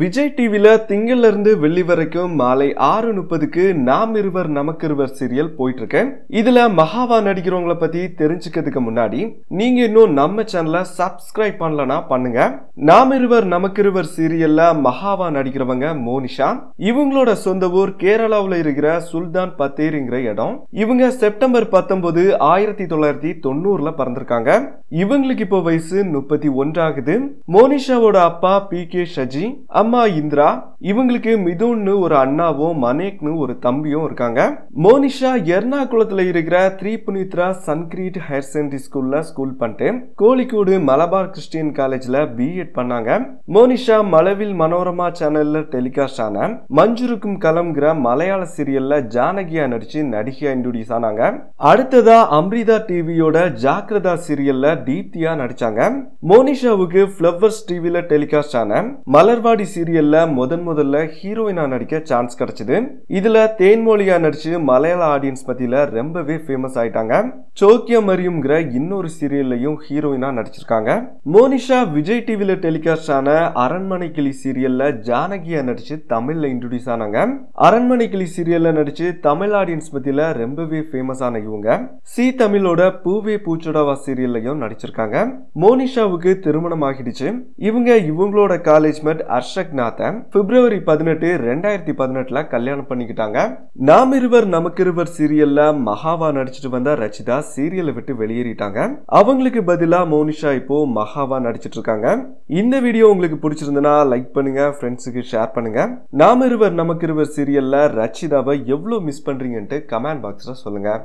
விஜய் டிவியில் இருந்து வெள்ளி வரைக்கும் மாலை ஆறு முப்பதுக்கு நாம் இருவர் நமக்கு இருவர் சீரியல் போயிட்டுருக்கேன் இதில் மகாவா நடிக்கிறவங்கள பற்றி தெரிஞ்சுக்கிறதுக்கு முன்னாடி நீங்கள் இன்னும் நம்ம சேனலை சப்ஸ்கிரைப் பண்ணலனா பண்ணுங்க நாம் இருவர் நமக்கு இருவர் சீரியலில் மகாவா நடிக்கிறவங்க மோனிஷா இவங்களோட சொந்த ஊர் கேரளாவில் இருக்கிற சுல்தான் பத்தேரிங்கிற இடம் இவங்க செப்டம்பர் பத்தொன்பது ஆயிரத்தி தொள்ளாயிரத்தி தொண்ணூறில் பிறந்திருக்காங்க இவங்களுக்கு இப்போ வயசு முப்பத்தி ஒன்றாகுது மோனிஷாவோட அப்பா பி கே ஷஜி அம்மா இந்திரா இவங்களுக்கு மிதுன்னு ஒரு அண்ணாவும் மனேக்னு ஒரு தம்பியும் இருக்காங்க மோனிஷா எர்ணாகுளத்துல இருக்கிற த்ரீ புனித்ரா சன்கிரீட் ஹையர் செகண்டரி ஸ்கூல்ல ஸ்கூல் பண்ணிட்டு கோழிக்கோடு மலபார் கிறிஸ்டியன் காலேஜ்ல பிஎட் பண்ணாங்க மோனிஷா மலவில் மனோரமா சேனல்ல டெலிகாஸ்ட் ஆன மஞ்சுருக்கும் கலம்ங்கிற மலையாள சீரியல்ல ஜானகியா நடிச்சு நடிகையா இன்ட்ரோடியூஸ் ஆனாங்க அடுத்ததா அம்ரிதா டிவியோட ஜாக்கிரதா சீரியல்ல தீப்தியா நடிச்சாங்க மோனிஷாவுக்கு பிளவர்ஸ் டிவில டெலிகாஸ்ட் ஆன மலர்வாடி சீரியல்ல முதன் முதல்ல ஹீரோயினா நடிக்க சான்ஸ் கிடைச்சது இதுல தேன்மொழியா நடிச்சு மலையாள ஆடியன்ஸ் பத்தியில ரொம்பவே ஃபேமஸ் ஆயிட்டாங்க சோக்கியம் மரியுங்கிற இன்னொரு சீரியல்லையும் ஹீரோயினா நடிச்சிருக்காங்க மோனிஷா விஜய் டிவில டெலிகாஸ்ட் ஆன அரண்மனை கிளி சீரியல்ல ஜானகியா நடிச்சு தமிழ்ல இன்ட்ரடியூஸ் ஆனாங்க அரண்மனை கிளி சீரியல்ல நடிச்சு தமிழ் ஆடியன்ஸ் பத்தியில ரொம்பவே ஃபேமஸ் ஆன இவங்க சி தமிழோட பூவே பூச்சொடாவா சீரியல்லையும் நடிச்சிருக்காங்க மோனிஷாவுக்கு திருமணம் ஆகிடுச்சு இவங்க இவங்களோட காலேஜ் மேட் ஹர்ஷ அப்ஷக் நாத்தை பிப்ரவரி பதினெட்டு ரெண்டாயிரத்தி பதினெட்டுல கல்யாணம் பண்ணிக்கிட்டாங்க நாம் இருவர் நமக்கு இருவர் சீரியல்ல மகாவா நடிச்சிட்டு வந்த ரச்சிதா சீரியலை விட்டு வெளியேறிட்டாங்க அவங்களுக்கு பதிலா மோனிஷா இப்போ மகாவா நடிச்சிட்டு இருக்காங்க இந்த வீடியோ உங்களுக்கு பிடிச்சிருந்தனா லைக் பண்ணுங்க ஃப்ரெண்ட்ஸுக்கு ஷேர் பண்ணுங்க நாம் இருவர் நமக்கு இருவர் சீரியல்ல ரச்சிதாவை எவ்வளவு மிஸ் பண்றீங்கன்ட்டு கமெண்ட் பாக்ஸ்ல சொல்லுங்க